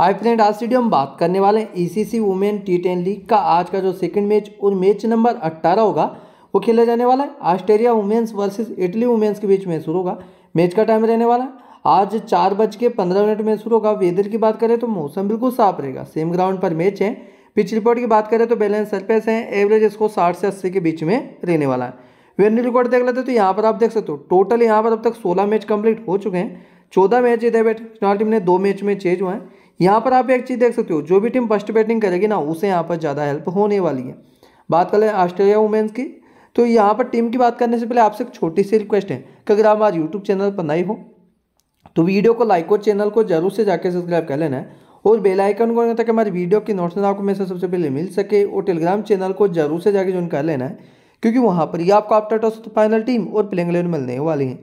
hi friend आज video हम बात करने वाले C ECC women T ten league का आज का जो सेकंड मैच और मैच नंबर 18 होगा वो खेला जाने वाला है Australia women's versus Italy women's के बीच में शुरू होगा मैच का टाइम रहने वाला है आज चार बज के पंद्रह मिनट में शुरू होगा वेदर की बात करें तो मौसम बिल्कुल साफ रहेगा सेम ग्राउंड पर मैच है पिच रिपोर्ट की बात करें तो बैलेंस सरपेस है एवरेज इसको साठ से अस्सी के बीच में रहने वाला है वेन्यू रिकॉर्ड देख लेते तो यहाँ पर आप देख सकते हो टोटल यहाँ पर अब तक सोलह मैच कम्प्लीट हो चुके हैं चौदह मैच जीते बैट टीम ने दो मैच में चेंज हुए हैं यहाँ पर आप एक चीज़ देख सकते हो जो भी टीम फर्स्ट बैटिंग करेगी ना उसे यहाँ पर ज़्यादा हेल्प होने वाली है बात कर लें ऑस्ट्रेलिया वुमेंस की तो यहाँ पर टीम की बात करने से पहले आपसे एक छोटी सी रिक्वेस्ट है कि अगर आप हमारे यूट्यूब चैनल पर नए हो तो वीडियो को लाइक और चैनल को जरूर से जाकर सब्सक्राइब कर लेना है और बेल आइकन को ताकि हमारी वीडियो की नोट्स आपको मेरे सबसे पहले मिल सके और टेलीग्राम चैनल को जरूर से जाकर ज्वाइन कर लेना है क्योंकि वहाँ पर ही आपको आफ्टर टॉस फाइनल टीम और प्लेइंग इलेवन मिलने वाली है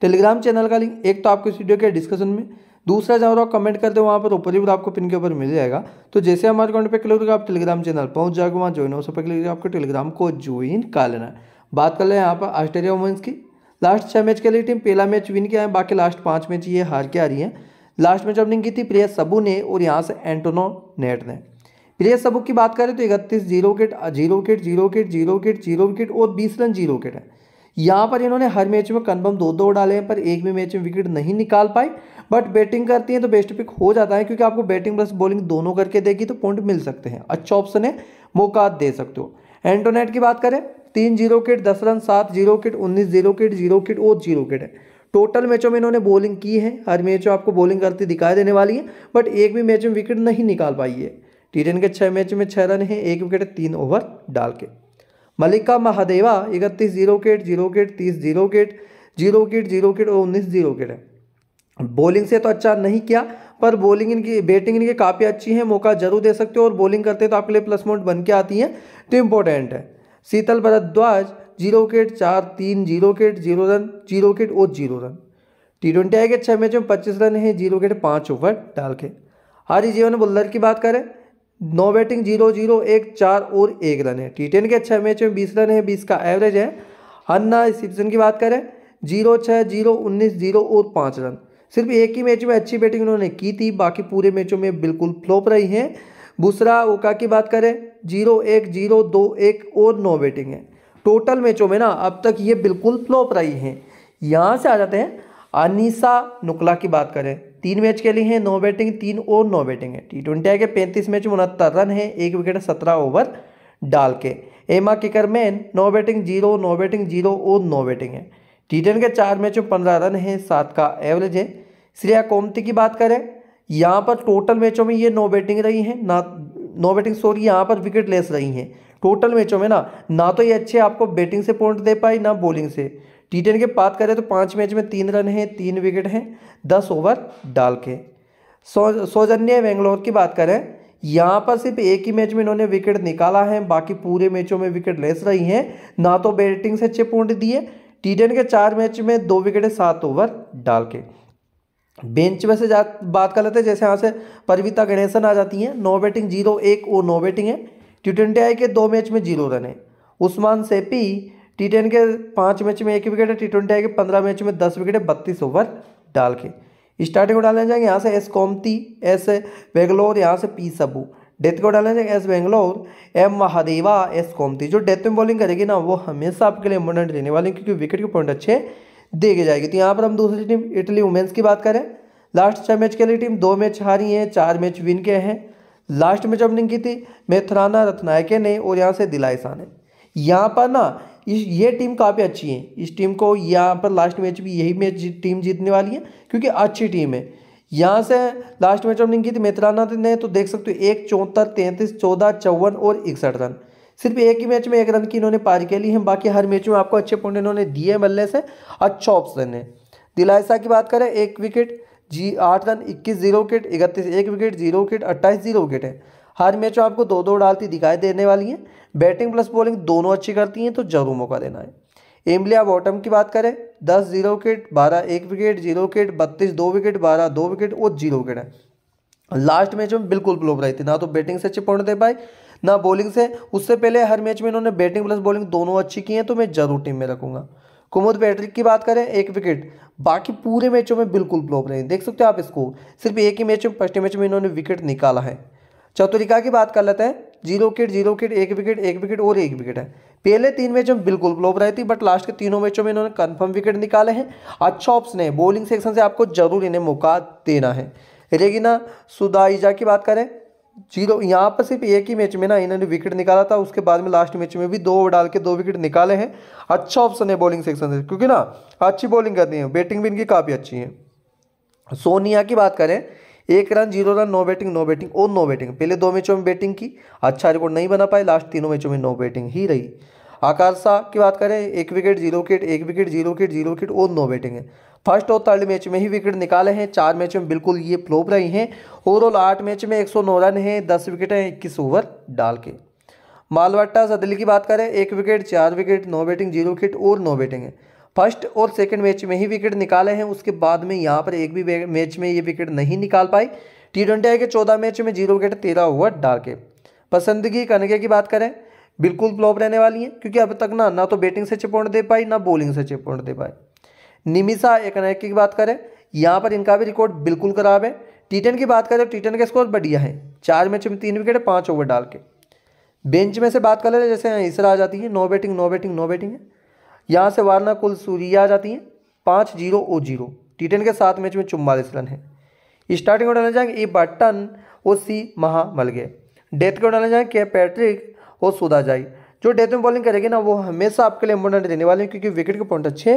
टेलीग्राम चैनल का लिंक एक तो आपको इस वीडियो के डिस्कशन में दूसरा जहाँ तो आप कमेंट करते हो वहाँ पर ऊपर ही आपको पिन के ऊपर मिल जाएगा तो जैसे हमारे अकाउंट पर क्लिक होगा आप टेलीग्राम चैनल पहुँच जाओगे वहाँ ज्वाइन हो सब क्लिक आपको टेलीग्राम को ज्वाइन कर लेना बात कर ले यहाँ पर ऑस्ट्रेलिया वुमेंस की लास्ट छः मैच लिए टीम पहला मैच विन किया है बाकी लास्ट पाँच मैच ये हार के आ रही है लास्ट मैच ओपनिंग की थी प्रिया सबू ने और यहाँ से एंटोनो नेट ने प्रिया सबू की बात करें तो इकतीस zero wicket zero wicket zero wicket zero wicket zero wicket और बीस रन जीरो विकेट है यहाँ पर इन्होंने हर मैच में कन्फर्म दो दो डाले हैं पर एक भी मैच में विकेट नहीं निकाल पाए बट बैटिंग करती हैं तो बेस्ट पिक हो जाता है क्योंकि आपको बैटिंग प्लस बॉलिंग दोनों करके देगी तो पॉइंट मिल सकते हैं अच्छा ऑप्शन है मौका दे सकते हो एंटोनेट की बात करें तीन जीरो किट दस रन सात जीरो किट उन्नीस जीरो किट जीरो किट और जीरो किट है टोटल मैचों में इन्होंने बॉलिंग की है हर मैच आपको बॉलिंग करती दिखाई देने वाली है बट एक भी मैच में विकेट नहीं निकाल पाई है टी के छः मैच में छः रन है एक विकेट तीन ओवर डाल के मलिका महादेवा इकतीस जीरो किट जीरो किट तीस जीरो किट जीरो किट जीरो किट और उन्नीस जीरो किट है बॉलिंग से तो अच्छा नहीं किया पर बॉलिंग इनकी बैटिंग इनकी काफ़ी अच्छी है मौका जरूर दे सकते हो और बॉलिंग करते तो आपके लिए प्लस पॉइंट बन के आती हैं तो इम्पोर्टेंट है शीतल भरद्वाज जीरो विकेट चार तीन zero wicket zero run zero wicket और zero run T twenty I के छः मैच में पच्चीस रन है जीरो विकेट पाँच ओवर डाल के हरी जीवन बुल्लर की बात करें नौ बैटिंग जीरो जीरो एक चार और एक रन है टी टेन के छः मैच में बीस रन है बीस का एवरेज है हन्ना सिप्सन की बात करें जीरो छः जीरो उन्नीस जीरो और पाँच रन सिर्फ एक ही मैच में अच्छी बैटिंग उन्होंने की थी बाकी पूरे मैचों में बिल्कुल फ्लोप रही हैं दूसरा ओका की बात करें जीरो एक जीरो दो एक और नौ बैटिंग है टोटल मैचों में ना अब तक ये बिल्कुल फ्लोप रही हैं यहाँ से आ जाते हैं अनिसा नुकला की बात करें तीन मैच के लिए हैं नौ बैटिंग तीन और नौ बैटिंग है टी ट्वेंटी के पैंतीस मैच में उनहत्तर रन है एक विकेट सत्रह ओवर डाल के एमा किकरमैन नौ बैटिंग जीरो नौ बैटिंग जीरो और नौ बैटिंग है टी के चार मैचों में पंद्रह रन है सात का एवरेज है श्रेया कोमती की बात करें यहाँ पर टोटल मैचों में ये नो बैटिंग रही हैं ना नो बैटिंग सॉरी यहाँ पर विकेट लेस रही हैं टोटल मैचों में ना ना तो ये अच्छे आपको बैटिंग से पॉइंट दे पाई ना बॉलिंग से टी टेन के बात करें तो पाँच मैच में तीन रन हैं तीन विकेट हैं दस ओवर डाल के सौ सौजन्य बेंगलोर की बात करें यहाँ पर सिर्फ एक ही मैच में इन्होंने विकेट निकाला है बाकी पूरे मैचों में विकेट लेस रही हैं ना तो बैटिंग से अच्छे पॉइंट दिए टेन के चार मैच में दो विकेटें सात ओवर डाल के बेंच में से जा बात कर लेते हैं जैसे यहाँ से परविता गणेशन आ जाती हैं नो बैटिंग जीरो एक वो नो बैटिंग है टी ट्वेंटी आई के दो मैच में जीरो रन है उस्मान सेपी टी टेन के पाँच मैच में एक विकेट है टी ट्वेंटी आई के पंद्रह मैच में दस विकेट है बत्तीस ओवर डाल के स्टार्टिंग को डालने जाएंगे यहाँ से एस कोमती एस बेगलोर यहाँ से पी सबू डेथ को डालेंगे S Bangalore M Mahadeva S Komathi जो डेथ में बॉलिंग करेगी ना वो हमेशा आपके लिए इम्पोर्टेंट रहने वाले क्योंकि विकेट के पॉइंट अच्छे के जाएगी तो यहाँ पर हम दूसरी टीम इटली वुमेंस की बात करें लास्ट छः मैच लिए टीम दो मैच हारी है चार मैच विन के हैं लास्ट मैच ओपनिंग की थी मेथराना रत्नायके ने और यहाँ से दिलाइसा ने यहाँ पर ना इस ये टीम काफ़ी अच्छी है इस टीम को यहाँ पर लास्ट मैच भी यही मैच टीम जीतने वाली है क्योंकि अच्छी टीम है यहाँ से लास्ट मैच हमने की थी मेथराना ने तो देख सकते हो एक चौहत्तर तैंतीस चौदह चौवन और इकसठ रन सिर्फ एक ही मैच में एक रन की इन्होंने पार के लिए है बाकी हर मैच में आपको अच्छे पॉइंट इन्होंने दिए बल्ले से अच्छा ऑप्शन है दिलासा की बात करें एक विकेट जी आठ रन इक्कीस जीरो विकेट इकतीस एक विकेट जीरो विकेट अट्ठाईस जीरो विकेट है हर मैच में आपको दो दो डालती दिखाई देने वाली हैं बैटिंग प्लस बॉलिंग दोनों अच्छी करती हैं तो जरूर मौका देना है एम्बलिया बॉटम की बात करें दस जीरो विकेट बारह एक विकेट जीरो विकेट बत्तीस दो विकेट बारह दो विकेट और जीरो विकेट है लास्ट मैच में बिल्कुल ब्लोब रही थी ना तो बैटिंग से अच्छे पॉइंट दे पाए ना बॉलिंग से उससे पहले हर मैच में इन्होंने बैटिंग प्लस बॉलिंग दोनों अच्छी की हैं तो मैं जरूर टीम में रखूंगा कुमुद पैट्रिक की बात करें एक विकेट बाकी पूरे मैचों में बिल्कुल प्लोप रहे देख सकते हो आप इसको सिर्फ एक ही मैच में फर्स्ट मैच में इन्होंने विकेट निकाला है चतुरिका की बात कर लेते हैं जीरो विकेट जीरो विकेट एक विकेट एक विकेट और एक विकेट है पहले तीन मैचों में बिल्कुल फ्लॉप रही थी बट लास्ट के तीनों मैचों में इन्होंने कन्फर्म विकेट निकाले हैं अच्छा ऑप्शन है बॉलिंग सेक्शन से आपको जरूर इन्हें मौका देना है रेगिना सुदाइजा की बात करें जीरो यहाँ पर सिर्फ एक ही मैच में ना इन्होंने विकेट निकाला था उसके बाद में लास्ट मैच में भी दो डाल के दो विकेट निकाले हैं अच्छा ऑप्शन है बॉलिंग सेक्शन से क्योंकि ना अच्छी बॉलिंग करती है बैटिंग भी इनकी काफ़ी अच्छी है सोनिया की बात करें एक run zero run no batting no batting और नो बैटिंग पहले दो मैचों में बैटिंग की अच्छा रिकॉर्ड नहीं बना पाए लास्ट तीनों मैचों में नो बैटिंग ही रही आकार शाह की बात करें एक विकेट जीरो विकेट एक wicket zero wicket zero wicket और नो बैटिंग है फर्स्ट और थर्ड मैच में ही विकेट निकाले हैं चार मैच में बिल्कुल ये फ्लोप रही हैं ओवरऑल आठ मैच में एक सौ नौ रन है दस विकेट हैं इक्कीस ओवर डाल के मालवाटा सदली की बात करें एक विकेट चार wicket no batting zero wicket और नो बैटिंग है फर्स्ट और सेकंड मैच में ही विकेट निकाले हैं उसके बाद में यहाँ पर एक भी मैच में ये विकेट नहीं निकाल पाई टी ट्वेंटी के चौदह मैच में जीरो विकेट तेरह ओवर डाल के पसंदगी कनगे की बात करें बिल्कुल फ्लॉप रहने वाली हैं क्योंकि अब तक ना ना तो बैटिंग से चिपोट दे पाई ना बॉलिंग से चिपोट दे पाई निमिषा नायक की बात करें यहाँ पर इनका भी रिकॉर्ड बिल्कुल खराब है टी की बात करें टी टेन के स्कोर बढ़िया है चार मैच में तीन विकेट पाँच ओवर डाल के बेंच में से बात कर ले जैसे इसरा आ जाती है no batting no batting no batting है यहाँ से वारना कुल सूर्य आ जाती हैं पाँच zero O zero T ten के सात मैच में चुम्बालीस रन है स्टार्टिंग में डाले जाएंगे ए बटन ओ सी महा मलगे डेथ को डालने जाएंगे के पैट्रिक सुधा जाए जो डेथ में बॉलिंग करेगी ना वो हमेशा आपके लिए इंपॉर्टेंट देने वाले हैं क्योंकि विकेट के पॉइंट अच्छे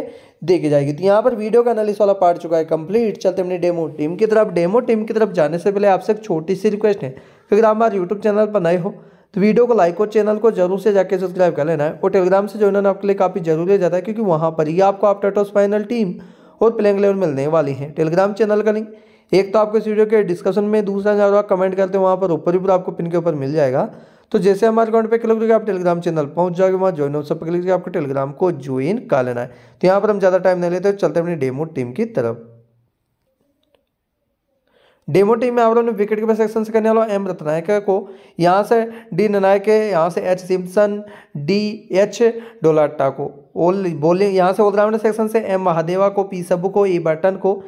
देखे जाएगी तो यहाँ पर वीडियो का एनालिस वाला पार्ट चुका है कंप्लीट चलते अपनी डेमो टीम की तरफ डेमो टीम की तरफ जाने से पहले आपसे एक छोटी सी रिक्वेस्ट है क्योंकि आप हमारे यूट्यूब चैनल पर नए हो तो वीडियो को लाइक और चैनल को जरूर से जाके सब्सक्राइब कर लेना है और टेलीग्राम से ज्वाइन होना आपके लिए काफ़ी जरूरी हो जाता है क्योंकि वहाँ पर ही आपको आप टटोस फाइनल टीम और प्लेइंग इलेवन मिलने वाली है टेलीग्राम चैनल का लिंक एक तो आपको इस वीडियो के डिस्कशन में दूसरा जहाँ कमेंट करते हैं वहाँ पर ऊपर ऊपर आपको पिन के ऊपर मिल जाएगा तो जैसे हमारे अकाउंट पे क्लिक करके आप टेलीग्राम चैनल पहुंच जाओगे वहाँ ज्वाइन हो सब क्लिक करके आपको टेलीग्राम को ज्वाइन कर लेना है तो यहाँ पर हम ज़्यादा टाइम नहीं लेते चलते अपनी डेमो टीम की तरफ डेमो टीम में आप लोगों ने विकेट कीपर सेक्शन से करने वाला एम रत्नायक को यहाँ से डी ननायक यहाँ से एच सिम्सन डी एच डोलाटा को ओल बोलिंग यहाँ से ऑलराउंडर सेक्शन से एम महादेवा को पी सब्बू को ई e बटन को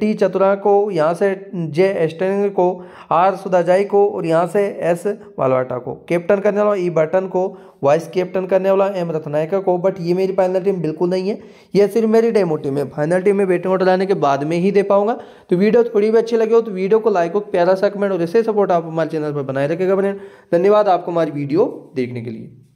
टी चतुरा को यहाँ से जे एस्टेंग को आर सुदाजाई को और यहाँ से एस वालवाटा को कैप्टन करने वाला ई बटन को वाइस कैप्टन करने वाला एम रत्नायका को बट ये मेरी फाइनल टीम बिल्कुल नहीं है ये सिर्फ मेरी डेमो टीम है फाइनल टीम में बेटिंग ऑर्डर लाने के बाद में ही दे पाऊंगा तो वीडियो थोड़ी भी अच्छी लगी हो तो वीडियो को लाइक हो प्यारा सा कमेंट और ऐसे सपोर्ट आप हमारे चैनल पर बनाए रखेगा बने धन्यवाद आपको हमारी वीडियो देखने के लिए